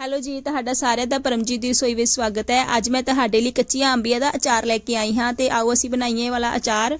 hello ਜੀ ਤੁਹਾਡਾ ਸਾਰਿਆਂ ਦਾ ਪਰਮਜੀਤ ਦੀ ਰਸੋਈ ਵਿੱਚ ਸਵਾਗਤ ਹੈ ਅੱਜ ਮੈਂ ਤੁਹਾਡੇ ਲਈ ਕੱਚੀਆਂ ਅੰਬੀਆਂ ਦਾ ਅਚਾਰ ਲੈ ਕੇ ਆਈ ਹਾਂ ਤੇ ਆਓ ਅਸੀਂ ਬਣਾਈਏ ਵਾਲਾ ਅਚਾਰ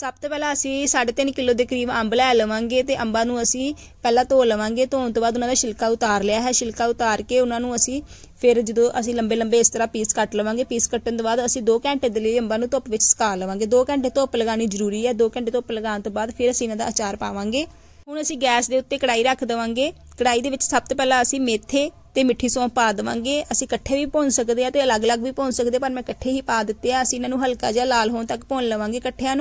ਸਭ ਤੋਂ ਪਹਿਲਾਂ ਅਸੀਂ 3.5 ਕਿਲੋ ਦੇ ਕਰੀਬ ਅੰਬ ਲੈ ਲਵਾਂਗੇ ਤੇ ਅੰਬਾਂ ਨੂੰ ਅਸੀਂ ਪਹਿਲਾਂ ਧੋ ਲਵਾਂਗੇ ਧੋਣ ਤੋਂ ਬਾਅਦ ਉਹਨਾਂ ਦਾ ਛਿਲਕਾ ਉਤਾਰ ਲਿਆ ਹੈ ਛਿਲਕਾ ਉਤਾਰ ਕੇ ਉਹਨਾਂ ਨੂੰ ਅਸੀਂ ਫਿਰ ਜਦੋਂ ਅਸੀਂ ਲੰਬੇ ਲੰਬੇ ਇਸ ਤਰ੍ਹਾਂ ਪੀਸ ਕੱਟ ਲਵਾਂਗੇ ਪੀਸ ਕੱਟਣ ਤੋਂ ਬਾਅਦ ਅਸੀਂ 2 ਘੰਟੇ ਦੇ ਲਈ ਅੰਬਾਂ ਨੂੰ ਧੁੱਪ ਵਿੱਚ ਸੁਕਾ ਲਵਾਂਗੇ 2 ਘੰਟੇ ਧੁੱਪ ਲਗਾਣੀ ਜ਼ਰੂਰੀ ਹੈ 2 ਘੰਟੇ ਧੁੱਪ ਲਗਾਉਣ ਤੋਂ ਬਾਅਦ ਫਿਰ ਅਸੀਂ ਇਹਨਾਂ ਦਾ ਅਚਾਰ ਪਾਵਾਂਗੇ ਹੁਣ ਅਸੀਂ ਗੈਸ ਦੇ ਉੱਤੇ ਕੜਾਈ ਰੱਖ ਦਵਾਂਗੇ ਕੜਾਈ ਦੇ ਵਿੱਚ ਸਭ ਤੋਂ ਪਹਿਲਾਂ ਅਸੀਂ ਮੇਥੇ तो मिठी सौंफ पा देवे असं कट्ठे भी भुन सकते हैं तो अलग अलग भी भुन सकते पर मैं कट्ठे ही पा दते हैं असं इन्हों हल्का जहा लाल होने तक भुन लवेंगे कट्ठिया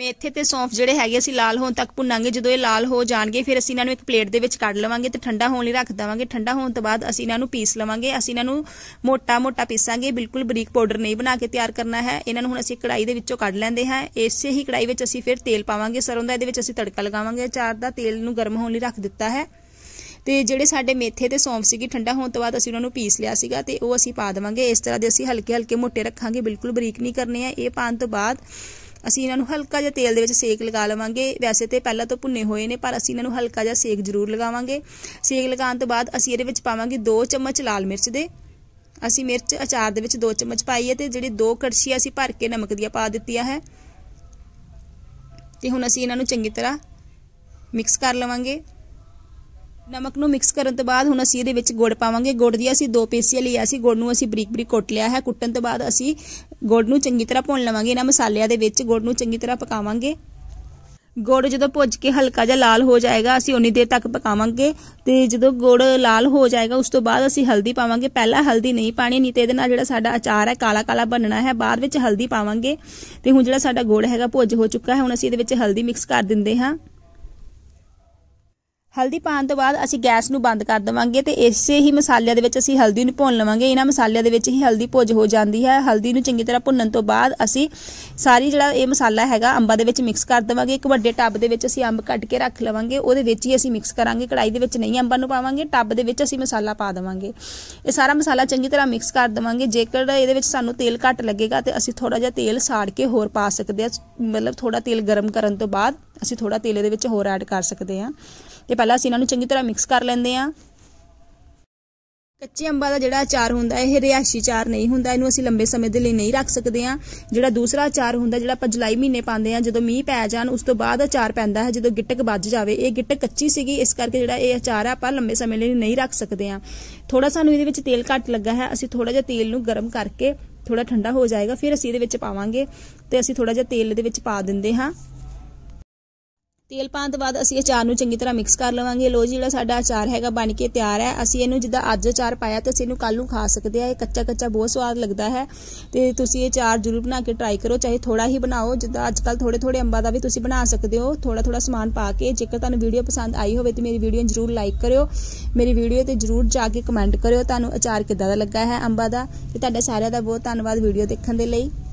मेथे तो सौंफ जोड़े है अं लाल होने तक भुना जो ये लाल हो जाएंगे फिर असं इन्हों एक प्लेट के कड़ लवेंगे तो ठंडा होने रख देवे ठंडा होने तो बाद असं इन्हों पीस लवेंगे असं इन्हों मोटा मोटा पीसा बिल्कुल बरीक पाउडर नहीं बना के तैयार करना है इन्हों हूँ असं कढ़ाई के कड़ लेंगे हैं इसे ही कढ़ाई में असं फिर तेल पावे सरों का ये असं तड़का लगावे अचार का तेल गर्म होने रख दिता है तो जोड़े साढ़े मेथे तो सौंफ सी ठंडा होने बाद असं उन्होंने पीस लिया तो असी पा देवे इस तरह के असी हल्के हल्के मोटे रखा बिल्कुल बरीक नहीं करने हैं यान तो बाद असी इन्हों हल्का जहा तेल सेक लगा लवेंगे वैसे तो पहला तो भुने हुए हैं पर असी इन्हों हल्का जहा सेक जरूर लगावे सेक लगा तो बाद असी ये पावे दो चम्मच लाल मिर्च दे असी मिर्च अचार दो चम्मच पाई है तो जी दो कड़छी असी भर के नमक दिया पा दी है तो हूँ असी इन्हों चंकी तरह मिक्स कर लवेंगे नमक न मिक्स करने तो बाद हूँ असी ये गुड़ पावे गुड़ की असं दो पीसियाँ लिया से गुड़ में असी बरीक बरीक कुट लिया है कुटन तो बाद असी गुड़ चंकी तरह भुन लवेंगे इन्होंने मसालिया के गुड़ में चंकी तरह पकावे गुड़ जो भुज के हल्का जहा लाल हो जाएगा असं उन्नी देर तक पकावे तो जो गुड़ लाल हो जाएगा उस तो बाद असी हल्दी पावे पहला हल्दी नहीं पानी नहीं तो ये जो साचार है कला कला बनना है बाद हल्दी पावे तो हूँ जो सा गुड़ है भुज हो चुका है हूँ असं ये हल्दी मिक्स कर देंगे हाँ हल्दी पाने तो बाद असी गैस में बंद कर देवे तो इस ही मसाले असी हल्दी भुन लवेंगे इन्ह मसाले ही हल्दी भुज हो जाती है हल्दी चंकी तरह भुनन तो बाद असी सारी जो मसाला है अंबा के मिक्स कर देवे एक व्डे टब के अंब कट के रख लवेंगे वो ही असी मिक्स करा कढ़ाई के नहीं अंबा पावे टब के मसाला पा देवे यह सारा मसाला चंकी तरह मिक्स कर देवे जेकर ये सूँ तेल घट लगेगा तो असी थोड़ा जहा तेल साड़ के होर पा सकते हैं मतलब थोड़ा तेल गर्म करने तो बाद असी थोड़ा तेल होर ऐड कर सकते हैं ਤੇ ਪਹਿਲਾਂ ਅਸੀਂ ਇਹਨਾਂ ਨੂੰ ਚੰਗੀ ਤਰ੍ਹਾਂ ਮਿਕਸ ਕਰ ਲੈਂਦੇ ਆ ਕੱਚੇ ਅੰਬਾਂ ਦਾ ਜਿਹੜਾ ਅਚਾਰ ਹੁੰਦਾ ਇਹ ਰਿਹਾਇਸ਼ੀ ਅਚਾਰ ਨਹੀਂ ਹੁੰਦਾ ਇਹਨੂੰ ਅਸੀਂ ਲੰਬੇ ਸਮੇਂ ਦੇ ਲਈ ਨਹੀਂ ਰੱਖ ਸਕਦੇ ਆ ਜਿਹੜਾ ਦੂਸਰਾ ਅਚਾਰ ਹੁੰਦਾ ਜਿਹੜਾ ਆਪਾਂ ਜੁਲਾਈ ਮਹੀਨੇ ਪਾਉਂਦੇ ਆ ਜਦੋਂ ਮੀਂਹ ਪੈ ਜਾਣ ਉਸ ਤੋਂ ਬਾਅਦ ਅਚਾਰ ਪੈਂਦਾ ਹੈ ਜਦੋਂ ਗਿੱਟਕ ਵੱਜ ਜਾਵੇ ਇਹ ਗਿੱਟਕ ਕੱਚੀ ਸੀਗੀ ਇਸ ਕਰਕੇ ਜਿਹੜਾ ਇਹ ਅਚਾਰ ਆ ਆਪਾਂ ਲੰਬੇ ਸਮੇਂ ਲਈ ਨਹੀਂ ਰੱਖ ਸਕਦੇ ਆ ਥੋੜਾ ਸਾਨੂੰ ਇਹਦੇ ਵਿੱਚ ਤੇਲ ਘੱਟ ਲੱਗਾ ਹੈ ਅਸੀਂ ਥੋੜਾ ਜਿਹਾ ਤੇਲ ਨੂੰ ਗਰਮ ਕਰਕੇ ਥੋੜਾ ਠੰਡਾ ਹੋ ਜਾਏਗਾ ਫਿਰ ਅਸੀਂ ਇਹਦੇ ਵਿੱਚ ਪਾਵਾਂਗੇ ਤੇ ਅਸੀਂ ਥੋੜਾ ਜਿਹਾ ਤੇਲ ਦੇ ਵਿੱਚ ਪਾ ਦਿੰਦੇ ਹਾਂ तेल पाने बाद असी अचार चंकी तरह मिक्स कर लवेंगे लो जी जो साचार है बन के तैयार है असी इन जिदा अज अचार पाया तो असू इन कल खा सकते हैं कच्चा कच्चा बहुत स्वाद लगता है तो तुम अचार जरूर बना के ट्राई करो चाहे थोड़ा ही बनाओ जिदा अजक थोड़े थोड़े अंबा का भी तुम बना सकते हो थोड़ा थोड़ा समान पा के जेकर तुम वीडियो पसंद आई हो तो मेरी वीडियो जरूर लाइक करो मेरी वीडियो से जरूर जाके कमेंट करो तो अचार किदा का लगा है अंबा का सारे का बहुत धनबाद वीडियो देखने के लिए